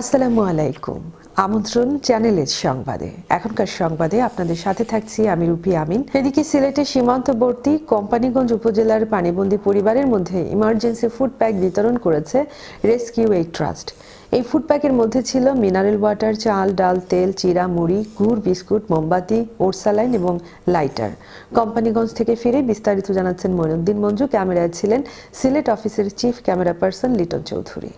আসসালামু আলাইকুম আমন্ত্রণ চ্যানেলের সংবাদে এখনকার সংবাদে আপনাদের সাথে থাকছি আমি রুপি আমিন এদিকে সিলেটের সীমান্তবর্তী কোম্পানিগঞ্জ উপজেলার পানিবন্দী পরিবারের মধ্যে ইমার্জেন্সি ফুড প্যাক বিতরণ করেছে রেস্কিউ এই ট্রাস্ট এই ফুড প্যাকের মধ্যে ছিল মিনারেল ওয়াটার চাল ডাল তেল চিরা মুড়ি গুড় বিস্কুট মোমবাতি ওরসালাইন এবং লাইটার কোম্পানিগঞ্জ থেকে ফিরে বিস্তারিত জানাচ্ছেন মনুদ্দিন মঞ্জু ক্যামেরায় ছিলেন সিলেট অফিসের chief camera person Liton Chowdhury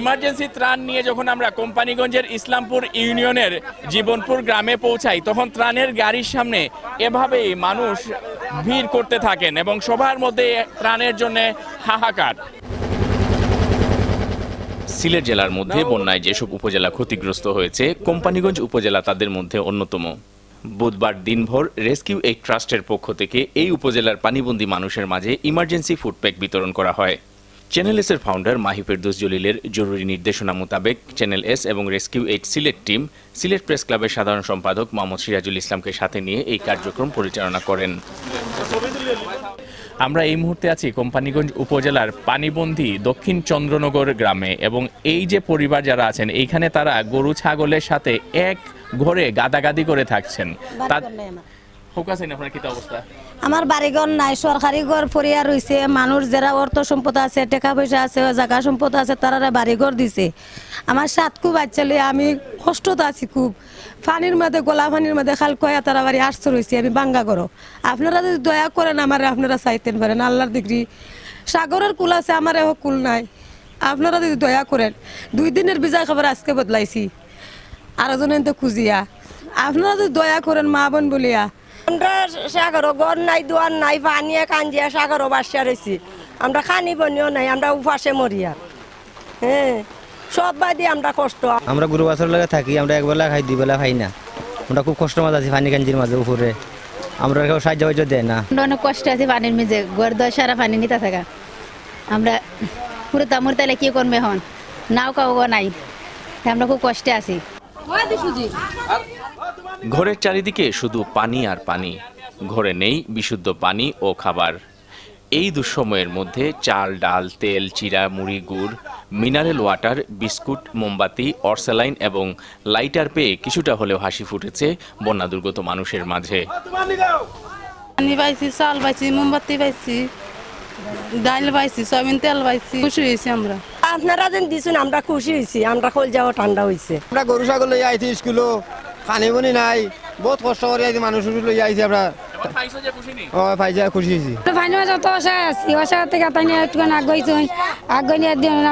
emergency ত্রাণ নিয়ে যখন আমরা কোম্পানিগঞ্জের ইসলামপুর ইউনিয়নের জীবনপুর গ্রামে পৌঁছাই তখন ত্রাণের গাড়ির সামনে এভাবেই মানুষ ভিড় করতে থাকেন এবং সবার মধ্যে ত্রাণের জন্য হাহাকার সিলেট জেলার মধ্যে বন্যায় যেসব উপজেলা ক্ষতিগ্রস্ত হয়েছে কোম্পানিগঞ্জ উপজেলা তাদের মধ্যে অন্যতম বুধবার দিনভর রেস্কিউ এই ট্রাস্টের পক্ষ থেকে এই উপজেলার পানিবন্দী মানুষের মাঝে ইমার্জেন্সি ফুডপ্যাক বিতরণ করা হয় চ্যানেল এসের ফাউন্ডার মাহিফের ফেরদোস জলিলের জরুরি নির্দেশনা মোতাবেক চ্যানেল এস এবং rescue eight Sylhet team Sylhet press ক্লাবের সাধারণ সম্পাদক মোহাম্মদ সিরাজুল ইসলামকে সাথে নিয়ে এই কার্যক্রম পরিচালনা করেন আমরা এই মুহূর্তে আছি কোম্পানিগঞ্জ উপজেলার পানিবন্দি দক্ষিণ চন্দ্রনগর গ্রামে এবং এই যে পরিবার যারা আছেন এইখানে তারা গরু ছাগলের সাথে এক ঘরে গাদাগাদি করে থাকছেন আমার বাড়িঘর নাই সরকারি ঘর ফরিয়া রয়েছে মানুষ যারা অর্থ সম্পদ আছে টাকা পয়সা আছে জায়গা সম্পদ আছে তারা বাড়িঘর দিছে আমার সাত খুব বাচ্চা আমি কষ্টত আছি খুব ফানির মধ্যে গোলা ফানির মধ্যে খাল কয়া তারা বাড়ি আসতে রয়েছি আমি বাঙ্গা করো আপনারা যদি দয়া করেন আমার আপনারা চাইতেন পারেন আল্লাহর ডিগ্রি সাগরের কুল আছে আমার এহ কুল নাই আপনারা যদি দয়া করেন দুই দিনের বিজয় খাবার আজকে বদলাইছি আরো জনের তো খুঁজিয়া আপনারা যদি দয়া করেন মা বোন বলিয়া আমরা নাই নাই সাগর বাসিয়া আমরা খানি বনিও নাই আমরা উপাসে মরিয়া হ্যাঁ সব আমরা কষ্ট আমরা গুরু বাছর লাগে থাকি আমরা একবেলা খাই দুবেলা খাই না আমরা খুব কষ্ট মাঝে আছি পানি কাঞ্জির মাঝে উপরে আমরা কেউ সাহায্য বাহ্য দেয় না আমরা অনেক কষ্ট আছি পানির মেঝে গড় দশ সারা পানি নিতে থাকা আমরা পুরো তামুর তাহলে কি করবে হন নাও কাউ নাই আমরা খুব কষ্টে আছি হ্যাঁ, ঘরের চারিদিকে শুধু পানি আর পানি ঘরে নেই বিশুদ্ধ পানি ও খাবার এই দুঃসময়ের মধ্যে চাল ডাল তেল চিরা মুড়ি গুড় মিনারেল ওয়াটার বিস্কুট মোমবাতি অর্সেলাইন এবং লাইটার পেয়ে কিছুটা হলেও হাসি ফুটেছে বন্যা দুর্গত মানুষের মাঝে পানি চাল পাইছি মোমবাতি পাইছি ডাল পাইছি সয়াবিন তেল পাইছি খুশি হয়েছি আমরা আপনারা যেন আমরা খুশি হয়েছি আমরা যাওয়া ঠান্ডা হয়েছে আমরা গরু ছাগল আইছি স্কুলও খানি বনি নাই বহুত কষ্ট করে আইছি মানুষ লই আইছি আমরা অঁ পাইছে খুশি হয়েছি ভাইনার যত আশা আছি আশা থেকে তাই নিয়ে একটু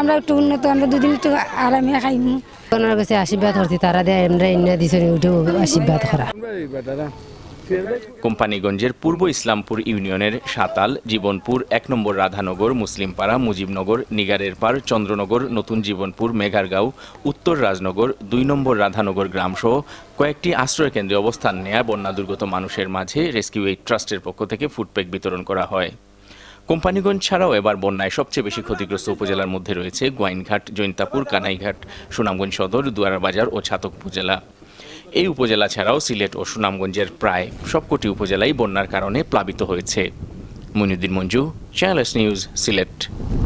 আমরা একটু উন্নত আমরা দুদিন একটু আরামে খাইমু ওনার কাছে আশীর্বাদ করছি তারা দেয় আমরা এনে দিছনি উঠে আশীর্বাদ করা কোম্পানিগঞ্জের পূর্ব ইসলামপুর ইউনিয়নের সাতাল জীবনপুর এক নম্বর রাধানগর মুসলিমপাড়া মুজিবনগর নিগারের পার চন্দ্রনগর নতুন জীবনপুর মেঘারগাঁও উত্তর রাজনগর দুই নম্বর রাধানগর গ্রামসহ কয়েকটি আশ্রয়কেন্দ্রে অবস্থান নেয়া বন্যা দুর্গত মানুষের মাঝে রেস্কিউ এইড ট্রাস্টের পক্ষ থেকে ফুডপ্যাক বিতরণ করা হয় কোম্পানিগঞ্জ ছাড়াও এবার বন্যায় সবচেয়ে বেশি ক্ষতিগ্রস্ত উপজেলার মধ্যে রয়েছে গোয়াইনঘাট জৈন্তাপুর কানাইঘাট সুনামগঞ্জ সদর দুয়ারাবাজার ও ছাতক উপজেলা এই উপজেলা ছাড়াও সিলেট ও সুনামগঞ্জের প্রায় সবকটি উপজেলাই বন্যার কারণে প্লাবিত হয়েছে মুনিউদ্দিন মঞ্জু চ্যানেলস নিউজ সিলেট